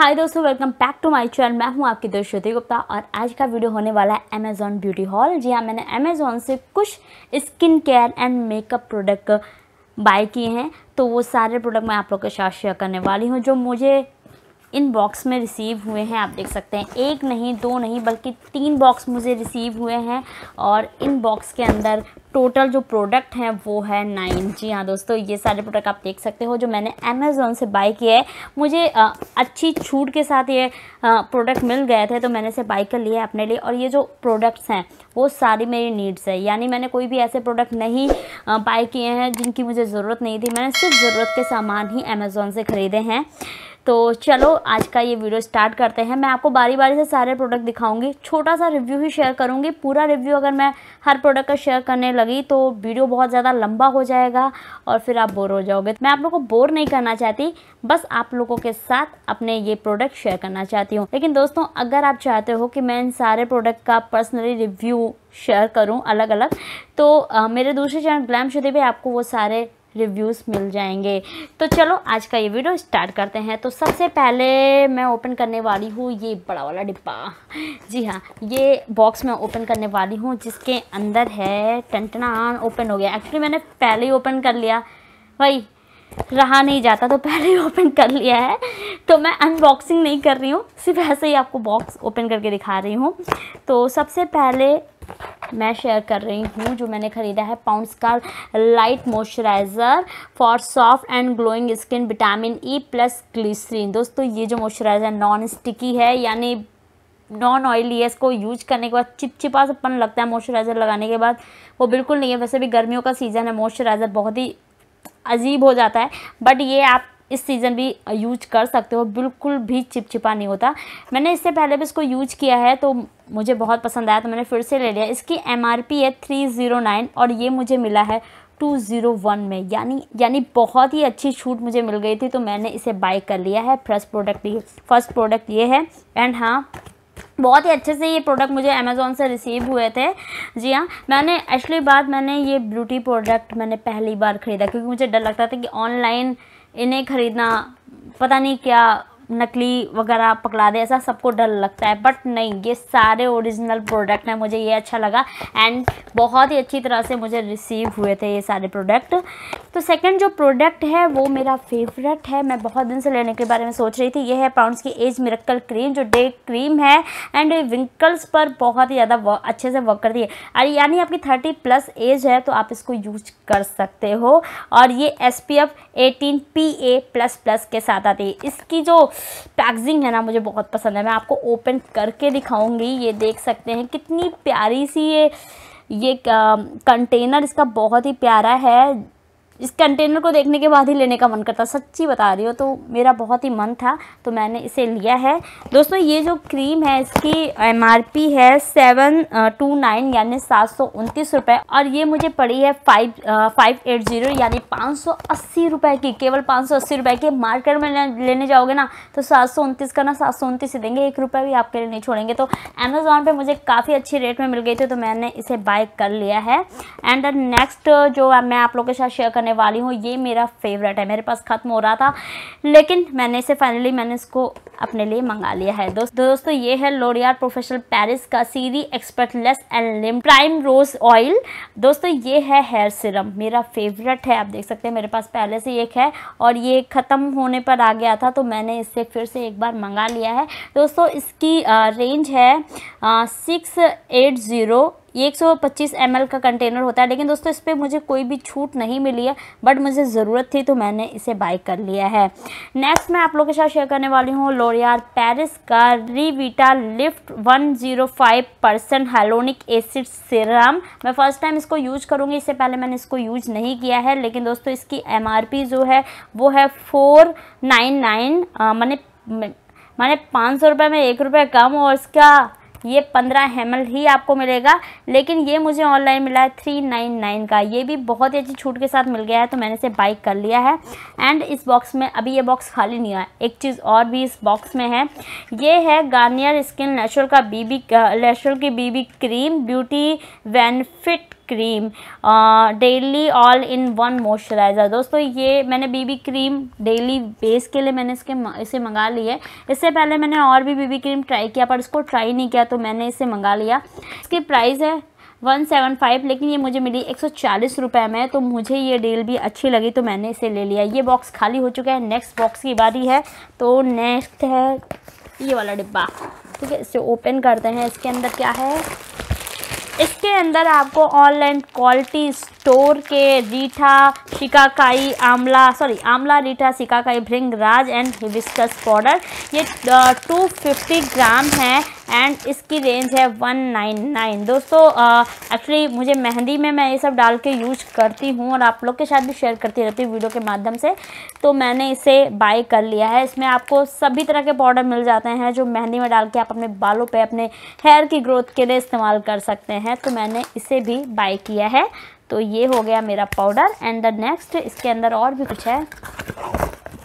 हाय दोस्तों welcome back to my channel मैं हूं आपकी दोस्त श्रुति गुप्ता और आज का वीडियो होने वाला है अमेज़ॉन ब्यूटी हॉल जी हाँ मैंने अमेज़ॉन से कुछ skin care and makeup product buy किए हैं तो वो सारे प्रोडक्ट मैं आप लोग के साथ शेयर करने वाली हूँ जो मुझे इन बॉक्स में रिसीव हुए हैं आप देख सकते हैं एक नहीं दो नहीं बल्कि तीन बॉक्स मुझे रिसीव हुए हैं और इन बॉक्स के अंदर टोटल जो प्रोडक्ट हैं वो है नाइन जी हाँ दोस्तों ये सारे प्रोडक्ट आप देख सकते हो जो मैंने अमेज़ोन से बाई किया है मुझे आ, अच्छी छूट के साथ ये प्रोडक्ट मिल गए थे तो मैंने इसे बाई कर लिया अपने लिए और ये जो प्रोडक्ट्स हैं वो सारी मेरी नीड्स है यानी मैंने कोई भी ऐसे प्रोडक्ट नहीं बाई किए हैं जिनकी मुझे ज़रूरत नहीं थी मैंने सिर्फ ज़रूरत के सामान ही अमेज़ोन से ख़रीदे हैं तो चलो आज का ये वीडियो स्टार्ट करते हैं मैं आपको बारी बारी से सारे प्रोडक्ट दिखाऊंगी छोटा सा रिव्यू ही शेयर करूँगी पूरा रिव्यू अगर मैं हर प्रोडक्ट का शेयर करने लगी तो वीडियो बहुत ज़्यादा लंबा हो जाएगा और फिर आप बोर हो जाओगे मैं आप लोग को बोर नहीं करना चाहती बस आप लोगों के साथ अपने ये प्रोडक्ट शेयर करना चाहती हूँ लेकिन दोस्तों अगर आप चाहते हो कि मैं इन सारे प्रोडक्ट का पर्सनली रिव्यू शेयर करूं अलग अलग तो आ, मेरे दूसरे चैनल ग्लैम शुदी पे आपको वो सारे रिव्यूज़ मिल जाएंगे तो चलो आज का ये वीडियो स्टार्ट करते हैं तो सबसे पहले मैं ओपन करने वाली हूँ ये बड़ा वाला डिब्बा जी हाँ ये बॉक्स मैं ओपन करने वाली हूँ जिसके अंदर है टंटना ओपन हो गया एक्चुअली मैंने पहले ही ओपन कर लिया भाई रहा नहीं जाता तो पहले ही ओपन कर लिया है तो मैं अनबॉक्सिंग नहीं कर रही हूँ सिर्फ ऐसे ही आपको बॉक्स ओपन करके दिखा रही हूँ तो सबसे पहले मैं शेयर कर रही हूँ जो मैंने ख़रीदा है पाउंड्स का light moisturiser for soft and glowing skin vitamin E plus glycerine दोस्तों ये जो मॉइस्चराइज़र नॉन स्टिकी है यानी नॉन ऑयली है इसको यूज करने के बाद चिपचिपा सपन लगता है मॉइस्चराइज़र लगाने के बाद वो बिल्कुल नहीं है वैसे भी गर्मियों का सीज़न है मॉइस्चराइज़र बहुत ही अजीब हो जाता है बट ये आप इस सीज़न भी यूज कर सकते हो बिल्कुल भी चिपचिपा नहीं होता मैंने इससे पहले भी इसको यूज किया है तो मुझे बहुत पसंद आया तो मैंने फिर से ले लिया इसकी एम है थ्री ज़ीरो नाइन और ये मुझे मिला है टू ज़ीरो वन में यानी यानी बहुत ही अच्छी छूट मुझे मिल गई थी तो मैंने इसे बाई कर लिया है फर्स्ट प्रोडक्ट ये फर्स्ट प्रोडक्ट ये है एंड हाँ बहुत ही अच्छे से ये प्रोडक्ट मुझे अमेज़ोन से रिसीव हुए थे जी हाँ मैंने एक्चुअली बात मैंने ये ब्यूटी प्रोडक्ट मैंने पहली बार ख़रीदा क्योंकि मुझे डर लगता था कि ऑनलाइन इन्हें खरीदना पता नहीं क्या नकली वगैरह पकड़ा दे ऐसा सबको डर लगता है बट नहीं ये सारे ओरिजिनल प्रोडक्ट हैं मुझे ये अच्छा लगा एंड बहुत ही अच्छी तरह से मुझे रिसीव हुए थे ये सारे प्रोडक्ट तो सेकंड जो प्रोडक्ट है वो मेरा फेवरेट है मैं बहुत दिन से लेने के बारे में सोच रही थी ये है पाउंड्स की एज मिरक्कल क्रीम जो डे क्रीम है एंड विंकल्स पर बहुत ही ज़्यादा अच्छे से वर्क करती है अरे यानी आपकी थर्टी प्लस एज है तो आप इसको यूज कर सकते हो और ये S P F eighteen P A plus plus के साथ आती है इसकी जो पैकजिंग है ना मुझे बहुत पसंद है मैं आपको ओपन करके दिखाऊंगी ये देख सकते हैं कितनी प्यारी सी ये ये कंटेनर इसका बहुत ही प्यारा है इस कंटेनर को देखने के बाद ही लेने का मन करता सच्ची बता रही हो तो मेरा बहुत ही मन था तो मैंने इसे लिया है दोस्तों ये जो क्रीम है इसकी एम है सेवन टू नाइन यानी सात सौ उनतीस रुपये और ये मुझे पड़ी है फाइव फाइव एट जीरो यानी पाँच सौ अस्सी रुपये की केवल पाँच सौ अस्सी रुपये की मार्केट में लेने जाओगे ना तो सात सौ उनतीस का ना सात सौ उनतीस ही देंगे एक रुपये भी आपके लिए नहीं छोड़ेंगे तो अमेज़ोन पर मुझे काफ़ी अच्छी रेट में मिल गई थी तो मैंने इसे बाय कर लिया है एंड नेक्स्ट जो मैं आप लोग के साथ शेयर करने करने वाली हूँ ये मेरा फेवरेट है मेरे पास ख़त्म हो रहा था लेकिन मैंने इसे फाइनली मैंने इसको अपने लिए मंगा लिया है दोस्त दोस्तों ये है लोरियार प्रोफेशनल पेरिस का serie expert liss unlimited primrose oil दोस्तों ये है हेयर सिरम मेरा फेवरेट है आप देख सकते हैं मेरे पास पहले से एक है और ये ख़त्म होने पर आ गया था तो मैंने इसे फिर से एक बार मंगा लिया है दोस्तों इसकी रेंज है सिक्स एट ज़ीरो पच्चीस 125 ml का कंटेनर होता है लेकिन दोस्तों इस पर मुझे कोई भी छूट नहीं मिली है बट मुझे ज़रूरत थी तो मैंने इसे बाई कर लिया है नेक्स्ट मैं आप लोगों के साथ शेयर करने वाली हूँ लोरियार पेरिस का Revitalift 105 percent hyaluronic acid serum मैं फ़र्स्ट टाइम इसको यूज करूँगी इससे पहले मैंने इसको यूज नहीं किया है लेकिन दोस्तों इसकी एम जो है वो है फोर नाइन नाइन मैंने मैंने पाँच सौ रुपये में एक रुपये कम और इसका ये पंद्रह हेमल ही आपको मिलेगा लेकिन ये मुझे ऑनलाइन मिला है थ्री नाइन नाइन का ये भी बहुत ही अच्छी छूट के साथ मिल गया है तो मैंने इसे बाई कर लिया है एंड इस बॉक्स में अभी ये बॉक्स खाली नहीं हुआ एक चीज़ और भी इस बॉक्स में है ये है गार्नियर स्किन नेचुरल का बीबी नेचुरल की BB cream beauty benefit cream daily all in one moisturiser दोस्तों ये मैंने बीबी क्रीम डेली बेस के लिए मैंने इसके इसे मंगा ली है इससे पहले मैंने और भी बीबी क्रीम ट्राई किया पर इसको ट्राई नहीं किया तो मैंने इसे मंगा लिया इसकी प्राइस है वन सेवन फाइव लेकिन ये मुझे मिली एक सौ चालीस रुपये में तो मुझे ये डील भी अच्छी लगी तो मैंने इसे ले लिया ये बॉक्स खाली हो चुका है नेक्स्ट बॉक्स की बारी है तो नेक्स्ट है ये वाला डिब्बा ठीक है इसे ओपन करते हैं इसके अंदर क्या है इसके अंदर आपको ऑनलाइन क्वालिटी स्टोर के reetha shikakai amla sorry amla reetha shikakai bhringraj and hibiscus powder ये टू फिफ्टी ग्राम है एंड इसकी रेंज है वन नाइन नाइन दोस्तों एक्चुअली मुझे मेहंदी में मैं ये सब डाल के यूज करती हूँ और आप लोग के साथ भी शेयर करती रहती हूँ वीडियो के माध्यम से तो मैंने इसे बाय कर लिया है इसमें आपको सभी तरह के पाउडर मिल जाते हैं जो मेहंदी में डाल के आप अपने बालों पर अपने हेयर की ग्रोथ के लिए इस्तेमाल कर सकते हैं तो मैंने इसे भी बाय किया है तो ये हो गया मेरा पाउडर एंड द नेक्स्ट इसके अंदर और भी कुछ है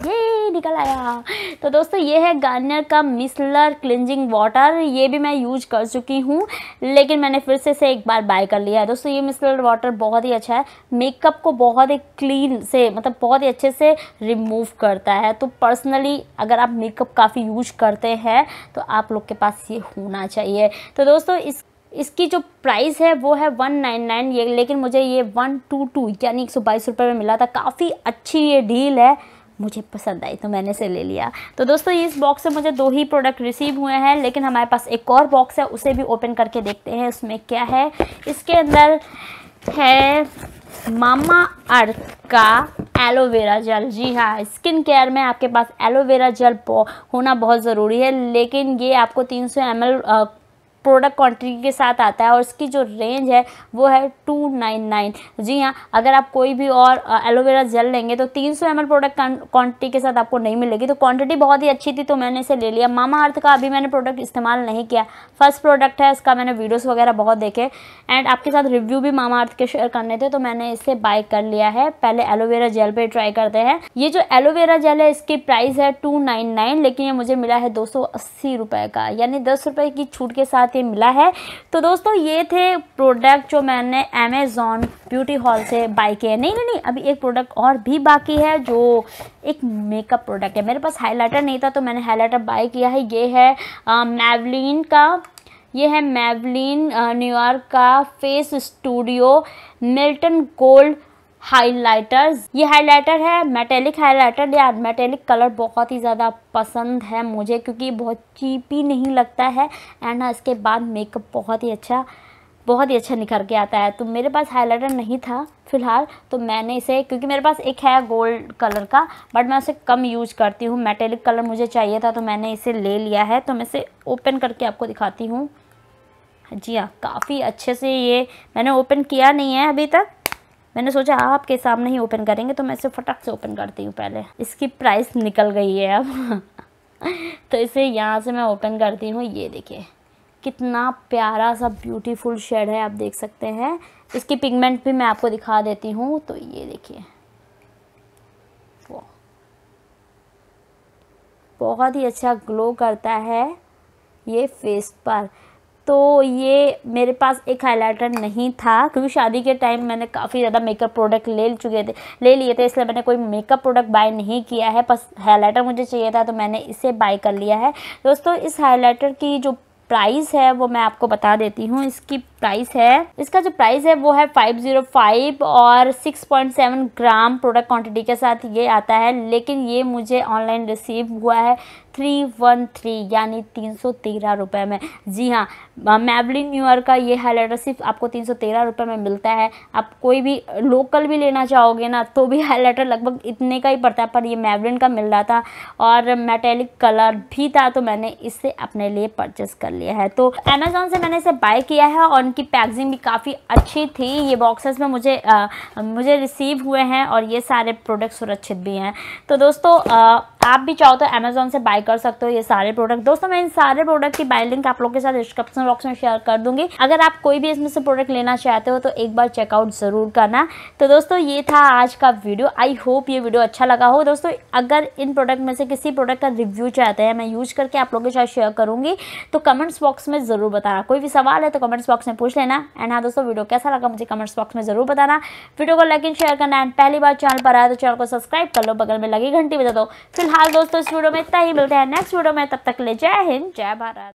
ये निकल आया तो दोस्तों ये है गार्नियर का मिसलर क्लिनजिंग वाटर ये भी मैं यूज कर चुकी हूँ लेकिन मैंने फिर से इसे एक बार बाय कर लिया है दोस्तों ये मिसलर वाटर बहुत ही अच्छा है मेकअप को बहुत ही क्लीन से मतलब बहुत ही अच्छे से रिमूव करता है तो पर्सनली अगर आप मेकअप काफ़ी यूज करते हैं तो आप लोग के पास ये होना चाहिए तो दोस्तों इस इसकी जो प्राइस है वो है वन नाइन नाइन ये लेकिन मुझे ये वन टू टू यानी एक सौ बाईस रुपये में मिला था काफ़ी अच्छी ये डील है मुझे पसंद आई तो मैंने इसे ले लिया तो दोस्तों इस बॉक्स से मुझे दो ही प्रोडक्ट रिसीव हुए हैं लेकिन हमारे पास एक और बॉक्स है उसे भी ओपन करके देखते हैं उसमें क्या है इसके अंदर है मामा अर्थ का एलोवेरा जल जी हाँ स्किन केयर में आपके पास एलोवेरा जल होना बहुत ज़रूरी है लेकिन ये आपको 300 सौ प्रोडक्ट क्वान्टिटी के साथ आता है और इसकी जो रेंज है वो है टू नाइन नाइन जी हाँ अगर आप कोई भी और एलोवेरा जेल लेंगे तो तीन सौ एम प्रोडक्ट क्वान्टिटी के साथ आपको नहीं मिलेगी तो क्वान्टिटी बहुत ही अच्छी थी तो मैंने इसे ले लिया मामा अर्थ का अभी मैंने प्रोडक्ट इस्तेमाल नहीं किया फर्स्ट प्रोडक्ट है इसका मैंने वीडियोज़ वगैरह बहुत देखे एंड आपके साथ रिव्यू भी मामा अर्थ के शेयर करने थे तो मैंने इसे बाय कर लिया है पहले एलोवेरा जेल पर ट्राई करते हैं ये जो एलोवेरा जेल है इसकी प्राइस है टू नाइन नाइन लेकिन ये मुझे मिला है दो सौ अस्सी रुपये का यानी दस रुपये की छूट के साथ साथ ही मिला है तो दोस्तों ये थे प्रोडक्ट जो मैंने अमेजोन ब्यूटी हॉल से बाई किए नहीं नहीं नहीं अभी एक प्रोडक्ट और भी बाकी है जो एक मेकअप प्रोडक्ट है मेरे पास हाइलाइटर नहीं था तो मैंने हाइलाइटर बाई किया है ये है मैवलिन का ये है मैवलिन न्यूयॉर्क York face studio molten gold highlighters ये हाइलाइटर है मेटेलिक हाइलाइटर यार मेटेलिक कलर बहुत ही ज़्यादा पसंद है मुझे क्योंकि बहुत चीप ही नहीं लगता है एंड हाँ, इसके बाद मेकअप बहुत ही अच्छा बहुत ही अच्छा निखर के आता है तो मेरे पास हाइलाइटर नहीं था फिलहाल तो मैंने इसे क्योंकि मेरे पास एक है गोल्ड कलर का बट मैं उसे कम यूज करती हूँ मेटेलिक कलर मुझे चाहिए था तो मैंने इसे ले लिया है तो मैं इसे ओपन करके आपको दिखाती हूँ जी हाँ काफ़ी अच्छे से ये मैंने ओपन किया नहीं है अभी तक मैंने सोचा आपके सामने ही ओपन करेंगे तो मैं इसे फटक से ओपन करती हूँ पहले इसकी प्राइस निकल गई है अब तो इसे यहाँ से मैं ओपन करती हूँ ये देखिए कितना प्यारा सा ब्यूटीफुल शेड है आप देख सकते हैं इसकी पिगमेंट भी मैं आपको दिखा देती हूँ तो ये देखिए वो बहुत ही अच्छा ग्लो करता है ये फेस पर तो ये मेरे पास एक हाईलाइटर नहीं था क्योंकि शादी के टाइम मैंने काफ़ी ज़्यादा मेकअप प्रोडक्ट ले चुके थे ले लिए थे इसलिए मैंने कोई मेकअप प्रोडक्ट बाय नहीं किया है बस हाईलाइटर मुझे चाहिए था तो मैंने इसे बाय कर लिया है दोस्तों इस हाईलाइटर की जो प्राइस है वो मैं आपको बता देती हूँ इसकी प्राइस है इसका जो प्राइस है वो है 505 और 6.7 ग्राम प्रोडक्ट क्वांटिटी के साथ ये आता है लेकिन ये मुझे ऑनलाइन रिसीव हुआ है 313 यानी तीन सौ रुपये में जी हाँ मैबलिन न्यूयॉर्क का ये हाईलाइटर सिर्फ आपको तीन सौ रुपये में मिलता है आप कोई भी लोकल भी लेना चाहोगे ना तो भी हाईलाइटर लगभग इतने का ही पड़ता है पर ये मैबलिन का मिल रहा था और मेटेलिक कलर भी था तो मैंने इससे अपने लिए परचेस कर लिया है तो अमेजोन से मैंने इसे बाय किया है और उनकी पैकेजिंग भी काफ़ी अच्छी थी ये बॉक्सेस में मुझे आ, मुझे रिसीव हुए हैं और ये सारे प्रोडक्ट सुरक्षित भी हैं तो दोस्तों आप भी चाहो तो अमेजोन से बाय कर सकते हो ये सारे प्रोडक्ट दोस्तों मैं इन सारे प्रोडक्ट की बाय लिंक आप लोग के साथ डिस्क्रिप्शन बॉक्स में शेयर कर दूंगी अगर आप कोई भी इसमें से प्रोडक्ट लेना चाहते हो तो एक बार चेकआउट ज़रूर करना तो दोस्तों ये था आज का वीडियो आई होप ये वीडियो अच्छा लगा हो दोस्तों अगर इन प्रोडक्ट में से किसी प्रोडक्ट का रिव्यू चाहते हैं मैं यूज करके आप लोगों के साथ शेयर करूंगी तो कमेंट्स बॉक्स में ज़रूर बताना कोई भी सवाल है तो कमेंट्स बॉक्स में पूछ लेना एंड हाँ दोस्तों वीडियो कैसा लगा मुझे कमेंट्स बॉक्स में ज़रूर बताना वीडियो को लाइक एंड शेयर करना एंड पहली बार चैनल पर आया तो चैनल को सब्सक्राइब कर लो बगल में लगी घंटी बजा दो फिलहाल फिलहाल दोस्तों इस वीडियो में इतना ही मिलते हैं नेक्स्ट वीडियो में तब तक ले जय हिंद जय भारत